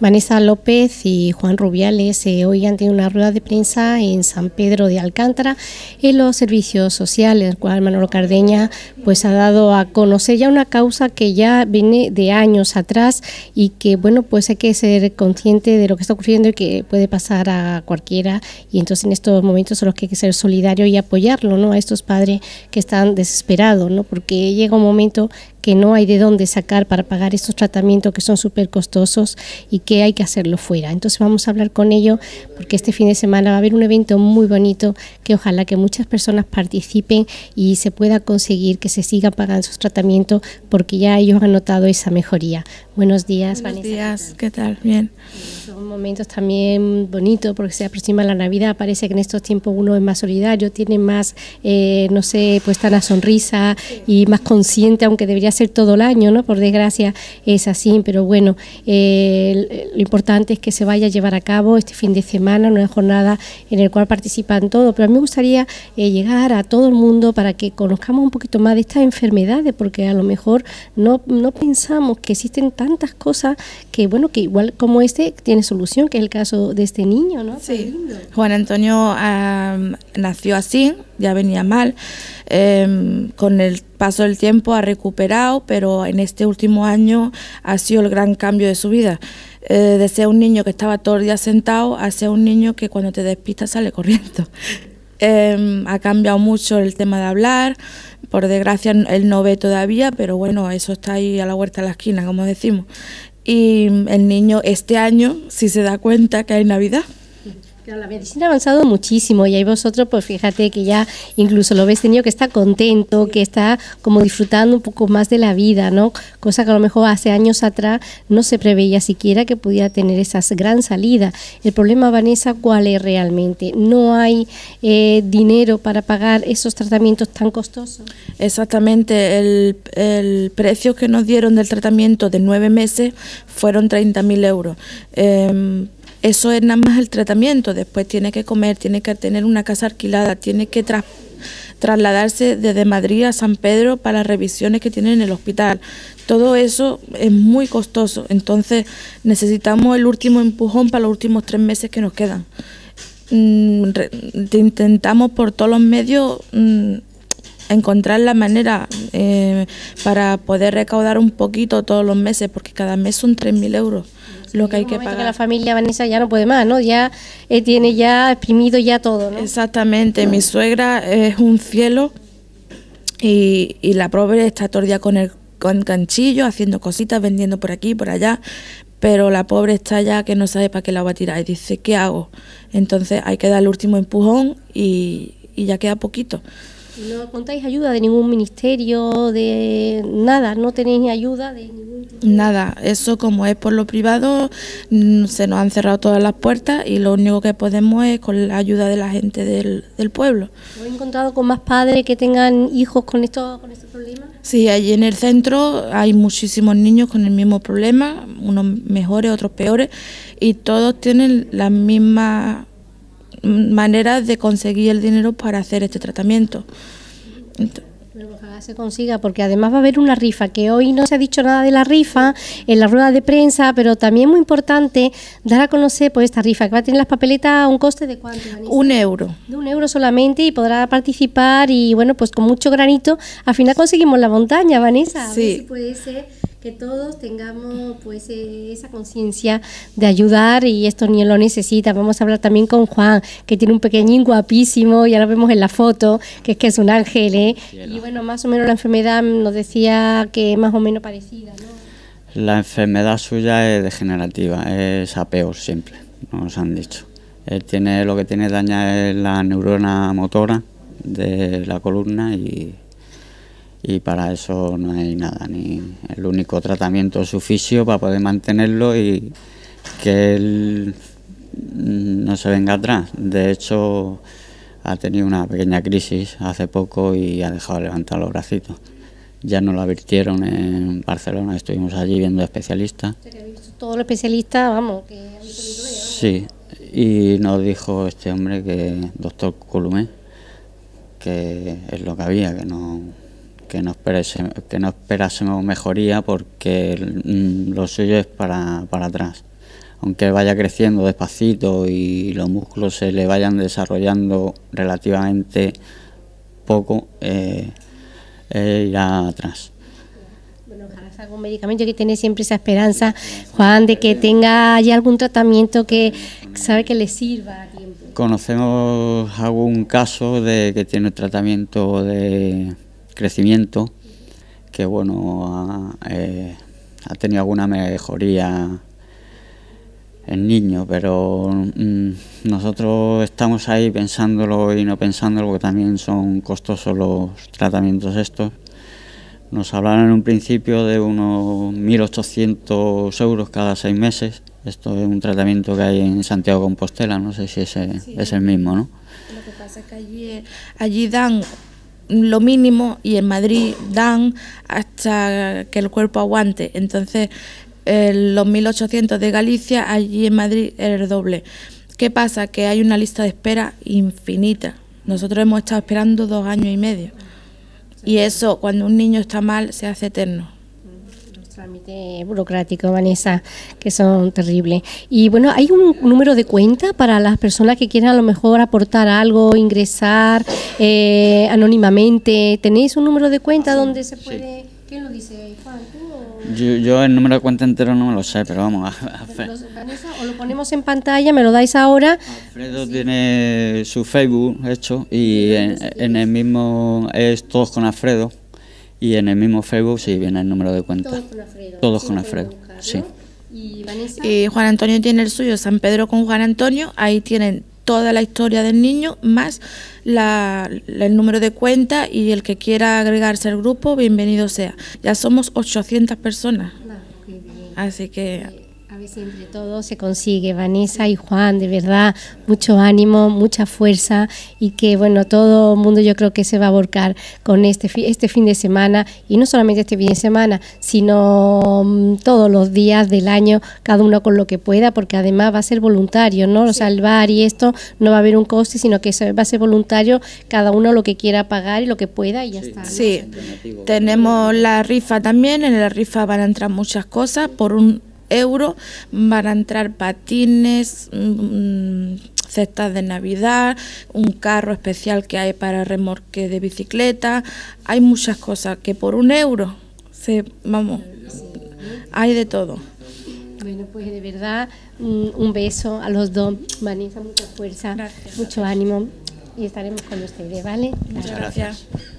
Vanessa López y Juan Rubiales hoy eh, han tenido una rueda de prensa en San Pedro de Alcántara en los servicios sociales, el cual Manolo Cardeña pues ha dado a conocer ya una causa que ya viene de años atrás y que bueno pues hay que ser consciente de lo que está ocurriendo y que puede pasar a cualquiera y entonces en estos momentos son los que hay que ser solidario y apoyarlo ¿no? a estos padres que están desesperados ¿no? porque llega un momento que no hay de dónde sacar para pagar estos tratamientos que son súper costosos y que hay que hacerlo fuera. Entonces vamos a hablar con ello porque este fin de semana va a haber un evento muy bonito que ojalá que muchas personas participen y se pueda conseguir que se siga pagando sus tratamientos porque ya ellos han notado esa mejoría. Buenos días, Vanessa. Buenos días, ¿qué tal? Bien. Son momentos también bonitos porque se aproxima la Navidad. Parece que en estos tiempos uno es más solidario, tiene más, eh, no sé, pues, tan la sonrisa y más consciente, aunque debería ser todo el año, ¿no? Por desgracia es así, pero bueno, eh, lo importante es que se vaya a llevar a cabo este fin de semana una jornada en la cual participan todos. Pero a mí me gustaría eh, llegar a todo el mundo para que conozcamos un poquito más de estas enfermedades, porque a lo mejor no, no pensamos que existen tantas cosas que, bueno, que igual como este tiene solución, que es el caso de este niño, ¿no? Sí. Juan Antonio nació así, ya venía mal. Em, con el paso del tiempo ha recuperado, pero en este último año ha sido el gran cambio de su vida. Eh, de ser un niño que estaba todo el día sentado a ser un niño que cuando te despistas sale corriendo. Em, ha cambiado mucho el tema de hablar. Por desgracia él no ve todavía, pero bueno, eso está ahí a la huerta de la esquina, como decimos. Y el niño este año sí se da cuenta que hay Navidad la medicina ha avanzado muchísimo y ahí vosotros, pues fíjate que ya incluso lo habéis tenido que está contento, que está como disfrutando un poco más de la vida, ¿no? Cosa que a lo mejor hace años atrás no se preveía siquiera que pudiera tener esas gran salida. El problema, Vanessa, ¿cuál es realmente? No hay eh, dinero para pagar esos tratamientos tan costosos. Exactamente, el, precio que nos dieron del tratamiento de nueve meses fueron 30.000 euros. Em, eso es nada más el tratamiento, después tiene que comer, tiene que tener una casa alquilada, tiene que trasladarse desde Madrid a San Pedro para las revisiones que tiene en el hospital. Todo eso es muy costoso, entonces necesitamos el último empujón para los últimos tres meses que nos quedan. Mm, intentamos por todos los medios mm, encontrar la manera eh, para poder recaudar un poquito todos los meses, porque cada mes son 3.000 euros lo que hay que pagar. la familia Vanessa ya no puede más, ¿no? Ya eh, tiene ya exprimido ya todo, ¿no? Exactamente, mi suegra es un cielo y, la pobre está todo el día con el con canchillo, haciendo cositas, vendiendo por aquí, por allá, pero la pobre está ya que no sabe para qué la va a tirar y dice, ¿qué hago? Entonces hay que dar el último empujón y, y ya queda poquito. No contáis ayuda de ningún ministerio, de nada, no tenéis ayuda de ningún... Nada, eso como es por lo privado, mm, se nos han cerrado todas las puertas y lo único que podemos es con la ayuda de la gente del, pueblo. ¿Lo he encontrado con más padres que tengan hijos con estos con este problemas? Sí, allí en el centro hay muchísimos niños con el mismo problema, unos mejores, otros peores, y todos tienen la misma maneras de conseguir el dinero para hacer este tratamiento. Pues ojalá se consiga, porque además va a haber una rifa, que hoy no se ha dicho nada de la rifa en la rueda de prensa, pero también muy importante dar a conocer por pues, esta rifa, que va a tener las papeletas a un coste de cuánto, Un euro. De un euro solamente y podrá participar y bueno, pues con mucho granito, al final conseguimos la montaña, Vanessa. Sí. puede ser que todos tengamos pues eh, esa conciencia de ayudar y esto ni lo necesita. Vamos a hablar también con Juan, que tiene un pequeñín guapísimo, ya lo vemos en la foto, que es que es un ángel, ¿eh? Y bueno, más o menos la enfermedad mm, nos decía que es más o menos parecida, ¿no? La enfermedad suya es degenerativa, es a siempre, nos han dicho. Él eh, tiene lo que tiene daña es la neurona motora de la columna y y para eso no hay nada, ni el único tratamiento suficio para poder mantenerlo y que él no se venga atrás. De hecho, ha tenido una pequeña crisis hace poco y ha dejado de levantar los bracitos. Ya nos lo advirtieron en Barcelona, estuvimos allí viendo especialistas. Todos los especialistas, vamos, que ¿eh? Sí, y nos dijo este hombre que, doctor Columé, que es lo que había, que no, que no, que no esperásemos mejoría porque mm, lo suyo es para, para atrás. Aunque vaya creciendo despacito y los músculos se le vayan desarrollando relativamente poco, eh, eh irá atrás. Bueno, ojalá sea algún medicamento, que tiene siempre esa esperanza, Juan, de que tenga ya algún tratamiento que sabe que le sirva a tiempo. Conocemos algún caso de que tiene tratamiento de crecimiento, que bueno, eh, ha, tenido alguna mejoría ...en niño, pero mm, nosotros estamos ahí pensándolo y no pensándolo, que también son costosos los tratamientos estos. Nos hablaron en un principio de unos 1.800 euros cada seis meses. Esto es un tratamiento que hay en Santiago Compostela, no sé si ese es el mismo, ¿no? Lo que pasa es que allí, eh, allí dan lo mínimo y en Madrid dan hasta que el cuerpo aguante. Entonces, los 1.800 de Galicia, allí en Madrid es el doble. ¿Qué pasa? Que hay una lista de espera infinita. Nosotros hemos estado esperando dos años y medio. Y eso, cuando un niño está mal, se hace eterno trámite burocrático, Vanessa, que son terribles. Y bueno, ¿hay un número de cuenta para las personas que quieran a lo mejor aportar algo, ingresar eh, anónimamente? ¿Tenéis un número de cuenta donde se puede...? ¿Quién lo dice, Juan? ¿tú, yo, yo, el número de cuenta entero no me lo sé, pero vamos a, a Vanessa, o lo ponemos en pantalla, me lo dais ahora. Alfredo tiene su Facebook hecho y en el mismo es Todos con Alfredo. Y en el mismo Facebook sí viene el número de cuenta. Todos con Alfredo. Todos sí, Alfredo, ¿Y Juan Antonio tiene el suyo, San Pedro con Juan Antonio. Ahí tienen toda la historia del niño, más el número de cuenta y el que quiera agregarse al grupo, bienvenido sea. Ya somos 800 personas. Ah, Así que a ver si entre todos se consigue, Vanessa y Juan, de verdad, mucho ánimo, mucha fuerza y que bueno, todo el mundo yo creo que se va a volcar con este, este fin de semana y no solamente este fin de semana, sino mm, todos los días del año, cada uno con lo que pueda, porque además va a ser voluntario, ¿no? O sea, el y esto no va a haber un coste, sino que va a ser voluntario, cada uno lo que quiera pagar y lo que pueda y ya está. Sí, tenemos la rifa también, en la rifa van a entrar muchas cosas por un euro van a entrar patines, mm, mm, cestas de Navidad, un carro especial que hay para remorque de bicicleta, hay muchas cosas que por un euro se, vamos, hay de todo. Bueno, pues de verdad, mm, un beso a los dos. Vanessa, mucha fuerza, mucho ánimo y estaremos con ustedes, ¿vale? Muchas gracias.